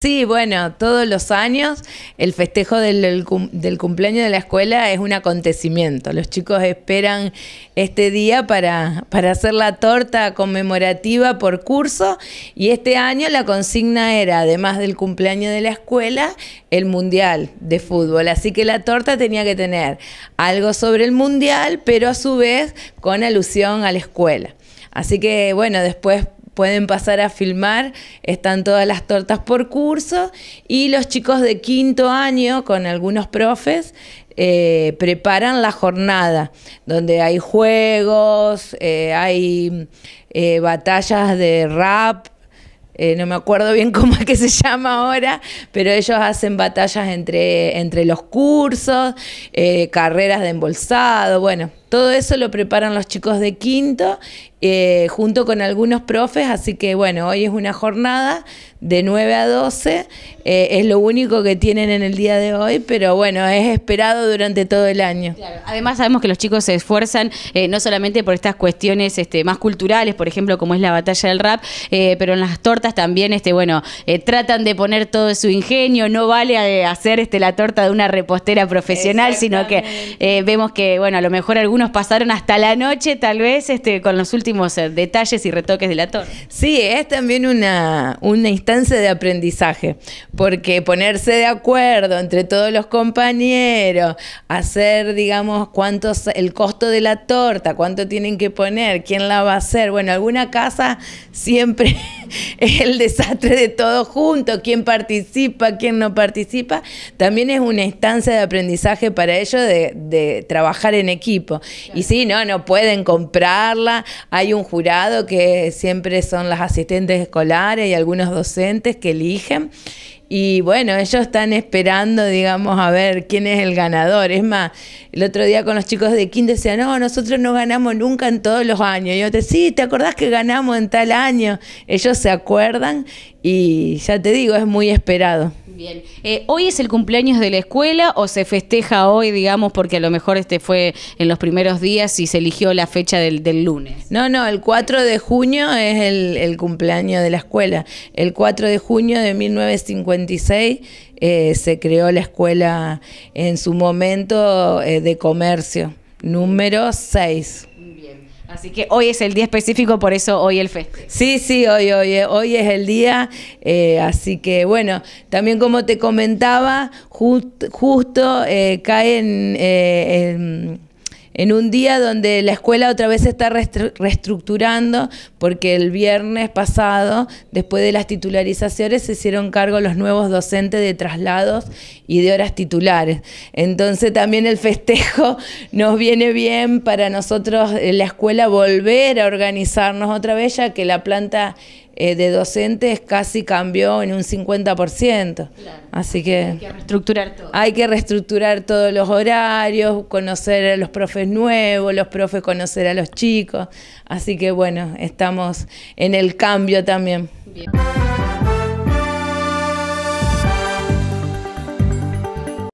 Sí, bueno, todos los años el festejo del, cumpleaños de la escuela es un acontecimiento. Los chicos esperan este día para, para hacer la torta conmemorativa por curso y este año la consigna era, además del cumpleaños de la escuela, el mundial de fútbol. Así que la torta tenía que tener algo sobre el mundial, pero a su vez con alusión a la escuela. Así que bueno, después pueden pasar a filmar, están todas las tortas por curso y los chicos de quinto año con algunos profes eh, preparan la jornada, donde hay juegos, eh, hay eh, batallas de rap, no me acuerdo bien cómo es que se llama ahora, pero ellos hacen batallas entre, entre los cursos, carreras de embolsado, bueno, todo eso lo preparan los chicos de quinto eh, junto con algunos profes, así que bueno, hoy es una jornada de 9 a 12, eh, es lo único que tienen en el día de hoy, pero bueno, es esperado durante todo el año. Además sabemos que los chicos se esfuerzan eh, no solamente por estas cuestiones este, más culturales, por ejemplo, como es la batalla del rap, pero en las tortas también, este, bueno, tratan de poner todo su ingenio, no vale hacer este, la torta de una repostera profesional, sino que vemos que, bueno, a lo mejor algunos nos pasaron hasta la noche, tal vez, este, con los últimos eh, detalles y retoques de la torta. Sí, es también una, una instancia de aprendizaje, porque ponerse de acuerdo entre todos los compañeros, hacer, digamos, cuántos, el costo de la torta, cuánto tienen que poner, quién la va a hacer. Bueno, alguna casa siempre el desastre de todo junto quién participa, quién no participa, también es una instancia de aprendizaje para ellos de, trabajar en equipo. Y sí, no, no pueden comprarla, hay un jurado que siempre son las asistentes escolares y algunos docentes que eligen y bueno, ellos están esperando, digamos, a ver quién es el ganador. Es más, el otro día con los chicos de King decían, no, nosotros no ganamos nunca en todos los años. Y yo te, sí, ¿te acordás que ganamos en tal año? Ellos se acuerdan y ya te digo, es muy esperado. Bien. Eh, ¿Hoy es el cumpleaños de la escuela o se festeja hoy, digamos, porque a lo mejor este fue en los primeros días y se eligió la fecha del, lunes? No, no, el 4 de junio es el, el cumpleaños de la escuela. El 4 de junio de 1950. Eh, se creó la escuela en su momento eh, de comercio, número 6. Así que hoy es el día específico, por eso hoy el festejo. Sí, sí, hoy, hoy, hoy es el día. Eh, así que bueno, también como te comentaba, justo cae en en un día donde la escuela otra vez se está reestructurando, porque el viernes pasado, después de las titularizaciones, se hicieron cargo los nuevos docentes de traslados y de horas titulares. Entonces también el festejo nos viene bien para nosotros, la escuela, volver a organizarnos otra vez, ya que la planta eh, de docentes casi cambió en un 50%. Así que... Hay que reestructurar Hay que reestructurar todos los horarios, conocer a los profes nuevos, los profes conocer a los chicos. Así que bueno, estamos en el cambio también.